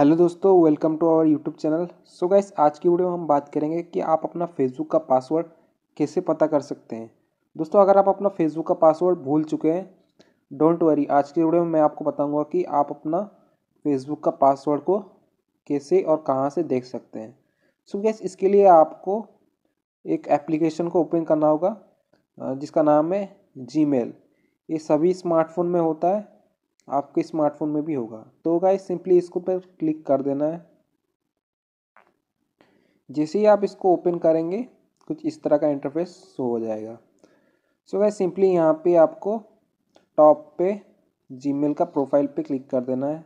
hello दोस्तों welcome to our YouTube channel so guys आज की वीडियो में हम बात करेंगे कि आप अपना फेसबुक का पासवर्ड कैसे पता कर सकते हैं दोस्तों अगर आप अपना फेसबुक का पासवर्ड भूल चुके हैं डोंट वरी आज की वीडियो में मैं आपको बताऊंगा कि आप अपना फेसबुक का पासवर्ड को कैसे और कहाँ से देख सकते हैं सो so गैस इसके लिए आपको एक एप्लीकेशन को ओपन करना होगा जिसका नाम है जी ये सभी स्मार्टफोन में होता है आपके स्मार्टफोन में भी होगा तो गाइस सिंपली इसको पर क्लिक कर देना है जैसे ही आप इसको ओपन करेंगे कुछ इस तरह का इंटरफेस शो हो जाएगा सो गाइस सिंपली यहाँ पे आपको टॉप पे जीमेल का प्रोफाइल पे क्लिक कर देना है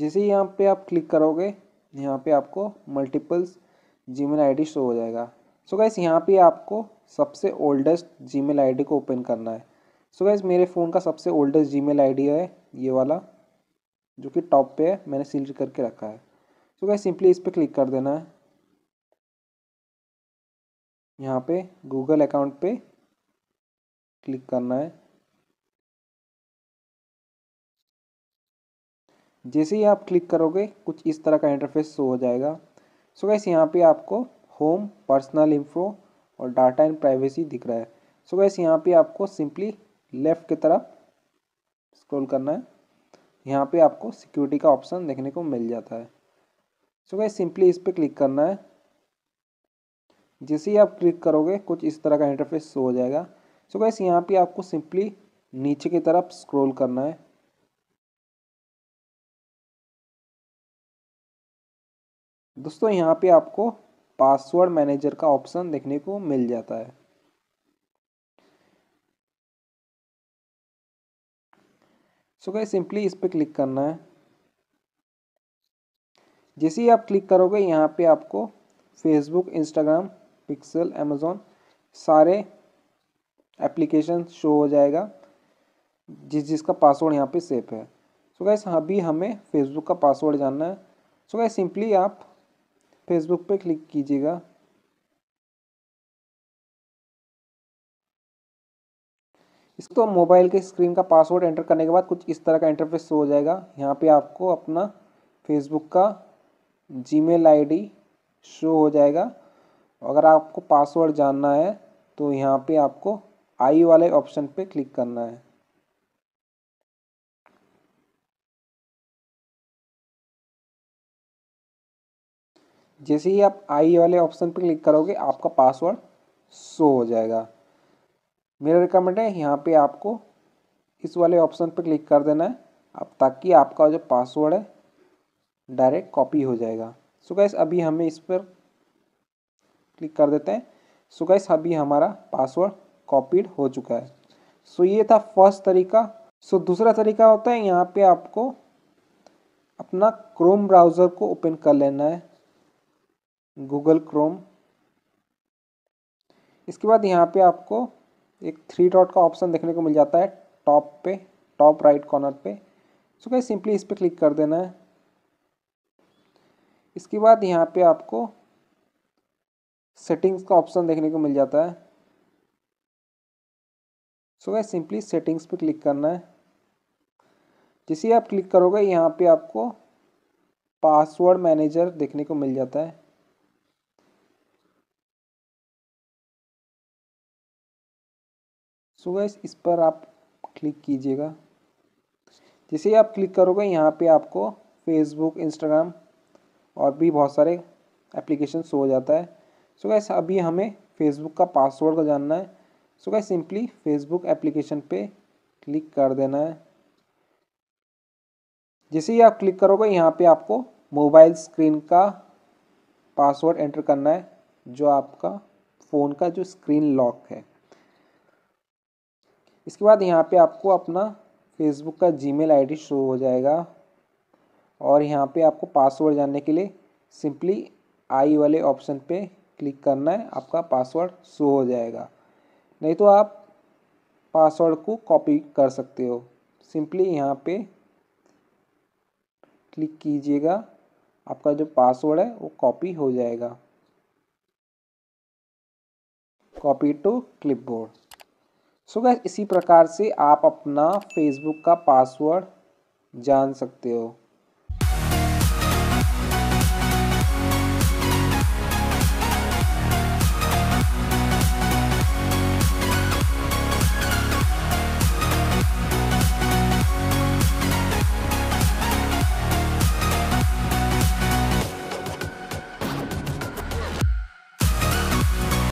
जैसे ही यहाँ पे आप क्लिक करोगे यहाँ पे आपको मल्टीपल्स जीमेल आईडी शो हो जाएगा सो so गाइस यहाँ पे आपको सबसे ओल्डेस्ट जी मेल को ओपन करना है सो so गैस मेरे फ़ोन का सबसे ओल्डेस्ट जी मेल है ये वाला जो कि टॉप पे है मैंने सिलेक्ट करके रखा है सो so गैस सिंपली इस पर क्लिक कर देना है यहाँ पे गूगल अकाउंट पे क्लिक करना है जैसे ही आप क्लिक करोगे कुछ इस तरह का इंटरफेस शो हो जाएगा सो so गैस यहाँ पे आपको होम पर्सनल इन्फ्रो और डाटा एंड प्राइवेसी दिख रहा है सो so वैसे यहाँ पे आपको सिंपली लेफ़्ट की तरफ स्क्रॉल करना है यहाँ पे आपको सिक्योरिटी का ऑप्शन देखने को मिल जाता है सो वैसे सिंपली इस पर क्लिक करना है जैसे ही आप क्लिक करोगे कुछ इस तरह का इंटरफेस हो जाएगा सो गैस यहाँ पे आपको सिंपली नीचे की तरफ स्क्रोल करना है दोस्तों यहाँ पे आपको पासवर्ड मैनेजर का ऑप्शन देखने को मिल जाता है सो गाइस सिंपली इस पर क्लिक करना है जैसे ही आप क्लिक करोगे यहाँ पे आपको फेसबुक इंस्टाग्राम पिक्सल अमेज़ोन सारे एप्लीकेशन शो हो जाएगा जिस जिसका पासवर्ड यहाँ पे सेफ है सो गाइस अभी हमें फेसबुक का पासवर्ड जानना है सो गाइस सिंपली आप फेसबुक पे क्लिक कीजिएगा इसको मोबाइल के स्क्रीन का पासवर्ड एंटर करने के बाद कुछ इस तरह का इंटरफेस हो जाएगा यहाँ पे आपको अपना फेसबुक का जीमेल आईडी शो हो जाएगा अगर आपको पासवर्ड जानना है तो यहाँ पे आपको आई वाले ऑप्शन पे क्लिक करना है जैसे ही आप आई वाले ऑप्शन पर क्लिक करोगे आपका पासवर्ड शो हो जाएगा मेरा रिकमेंड है यहाँ पे आपको इस वाले ऑप्शन पर क्लिक कर देना है अब ताकि आपका जो पासवर्ड है डायरेक्ट कॉपी हो जाएगा सो गैस अभी हमें इस पर क्लिक कर देते हैं सो गैस अभी हमारा पासवर्ड कॉपीड हो चुका है सो ये था फर्स्ट तरीका सो दूसरा तरीका होता है यहाँ पे आपको अपना क्रोम ब्राउज़र को ओपन कर लेना है गूगल क्रोम इसके बाद यहाँ पे आपको एक थ्री डॉट का ऑप्शन देखने को मिल जाता है टॉप पे टॉप राइट कॉर्नर पे सो क्या सिंपली इस पर क्लिक कर देना है इसके बाद यहाँ पे आपको सेटिंग्स का ऑप्शन देखने को मिल जाता है सो क्या सिंपली सेटिंग्स पे क्लिक करना है जैसे आप क्लिक करोगे यहाँ पे आपको पासवर्ड मैनेजर देखने को मिल जाता है सो गैस इस पर आप क्लिक कीजिएगा जैसे ही आप क्लिक करोगे यहाँ पे आपको फेसबुक इंस्टाग्राम और भी बहुत सारे एप्लीकेशन शो हो जाता है सो गैस अभी हमें फेसबुक का पासवर्ड का जानना है so guys simply Facebook application पे क्लिक कर देना है जैसे ही आप क्लिक करोगे यहाँ पे आपको मोबाइल स्क्रीन का पासवर्ड एंटर करना है जो आपका फ़ोन का जो स्क्रीन लॉक है इसके बाद यहाँ पे आपको अपना फेसबुक का जीमेल आईडी शो हो जाएगा और यहाँ पे आपको पासवर्ड जानने के लिए सिंपली आई वाले ऑप्शन पे क्लिक करना है आपका पासवर्ड शो हो जाएगा नहीं तो आप पासवर्ड को कॉपी कर सकते हो सिंपली यहाँ पे क्लिक कीजिएगा आपका जो पासवर्ड है वो कॉपी हो जाएगा copy to clipboard so guys इसी प्रकार से आप अपना फेसबुक का पासवर्ड जान सकते हो